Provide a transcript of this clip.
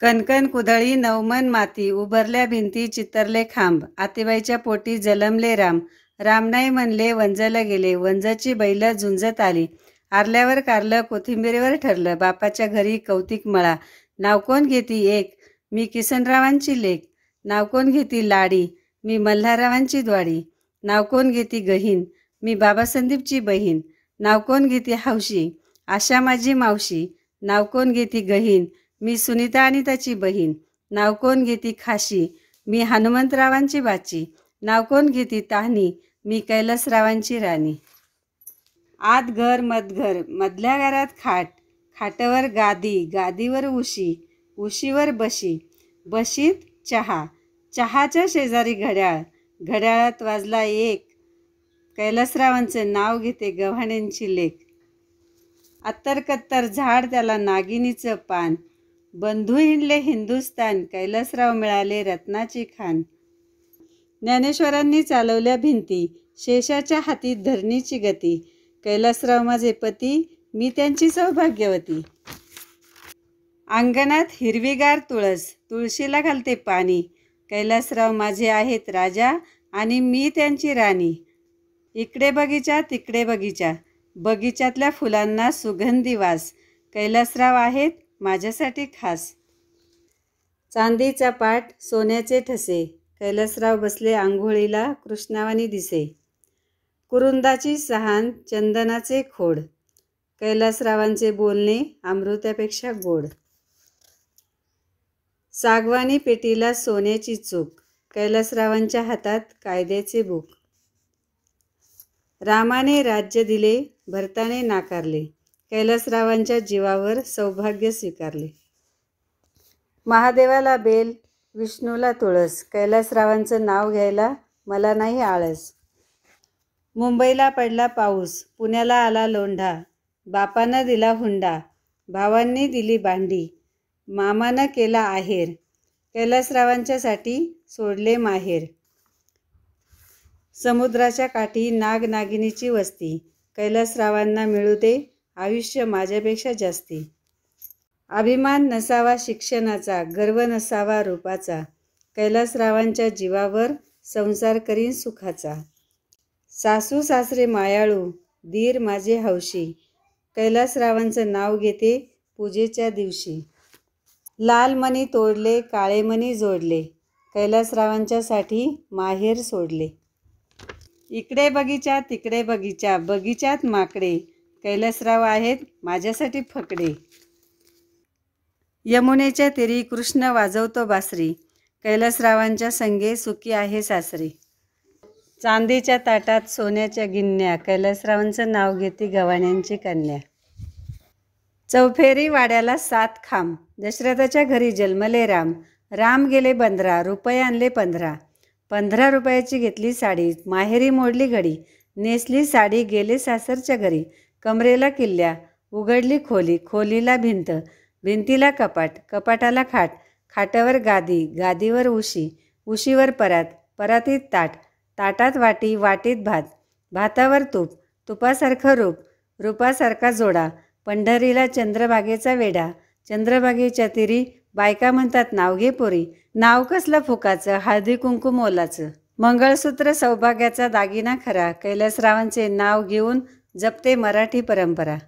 कणकण कुदळी नवमन माती उभरल्या भिंती चितरले खांब आतेबाईच्या पोटी जलमले राम राम नाही म्हणले वंजला गेले वंजाची बैल झुंजत आली आरल्यावर कारलं कोथिंबिरीवर ठरलं बापाच्या घरी कौतिक मळा नाव कोण घेती एक मी किसनरावांची लेख नाव कोण घेती लाडी मी मल्हारावांची द्वाडी नाव कोण घेती गहीन मी बाबासंदीपची बहीण नाव कोण घेती हौशी आशा माझी मावशी नाव कोण घेती गहीन मी सुनीता आणि त्याची बहीण नाव कोण घेती खाशी मी हनुमंतरावांची बाची नाव कोण घेती तहानी मी कैलासरावांची राणी आत घर मधघर मधल्या घरात खाट खाटावर गादी गादीवर उशी उशीवर बशी बशीत चहा चहाच्या शेजारी घड्याळ घड्याळात वाजला एक कैलासरावांचे नाव घेते गव्हाण्यांची लेख अत्तरकत्तर झाड त्याला नागिनीचं पान बंधू हिंडले हिंदुस्तान कैलासराव मिळाले रत्नाची खान ज्ञानेश्वरांनी चालवल्या भिंती शेषाच्या हाती धरणीची गती कैलासराव माझे पती मी त्यांची सौभाग्यवती अंगणात हिरवीगार तुळस तुळशीला घालते पाणी कैलासराव माझे आहेत राजा आणि मी त्यांची राणी इकडे बगीचा तिकडे बगीचा बगीच्यातल्या फुलांना सुगंधी वास कैलासराव आहेत माझ्यासाठी खास चांदीचा पाठ सोन्याचे ठसे कैलासराव बसले आंघोळीला कृष्णावानी दिसे कुरुंदाची सहान चंदनाचे खोड कैलासरावांचे बोलणे अमृतापेक्षा गोड सागवानी पेटीला सोन्याची चूक कैलासरावांच्या हातात कायद्याचे बुक रामाने राज्य दिले भरताने नाकारले कैलासरावांच्या जीवावर सौभाग्य स्वीकारले महादेवाला बेल विष्णूला तुळस कैलासरावांचं नाव घ्यायला मला नाही आळस मुंबईला पडला पाऊस पुण्याला आला लोंढा बापानं दिला हुंडा भावांनी दिली बांडी मामानं केला आहेर कैलासरावांच्यासाठी सोडले माहेर समुद्राच्या काठी नागनागिनीची वस्ती कैलासरावांना मिळू दे आयुष्य माझ्यापेक्षा जास्ती अभिमान नसावा शिक्षणाचा गर्व नसावा रूपाचा कैलासरावांच्या जीवावर संसार करीन सुखाचा सासू सासरे मायाळू धीर माझे हौशी कैलासरावांचं नाव घेते पूजेच्या दिवशी लाल मणी तोडले काळे मणी जोडले कैलासरावांच्यासाठी माहेर सोडले इकडे बगीचा तिकडे बगीचा बगीचात माकडे कैलासराव आहेत माझ्यासाठी फकडे यमुनेच्या तिरी कृष्ण वाजवतो बासरी कैलासरावांच्या संगे सुखी आहे सासरी चांदीच्या ताटात सोन्याच्या गिन्या कैलासरावांचं नाव घेते गव्हाण्यांची कन्या चौफेरी वाड्याला सात खांब दशरथाच्या घरी जन्मले राम राम गेले पंधरा रुपये आणले पंधरा पंधरा रुपयाची घेतली साडी माहेरी मोडली घडी नेसली साडी गेले सासरच्या घरी कमरेला किल्ल्या उघडली खोली खोलीला भिंत भिंतीला कपाट कपाटाला खाट खाटावर गादी गादीवर उशी उशीवर परात परातीत ताट ताटात वाटी वाटीत भात भातावर तूप तुपासारखं रूप रूपासारखा जोडा पंढरीला चंद्रभागेचा वेडा चंद्रभागेच्या तिरी बायका म्हणतात नाव घे पोरी नाव कसलं फुकाचं हळदी कुंकू मोलाचं मंगळसूत्र सौभाग्याचा दागिना खरा कैलासरावांचे नाव घेऊन जपते मराठी परंपरा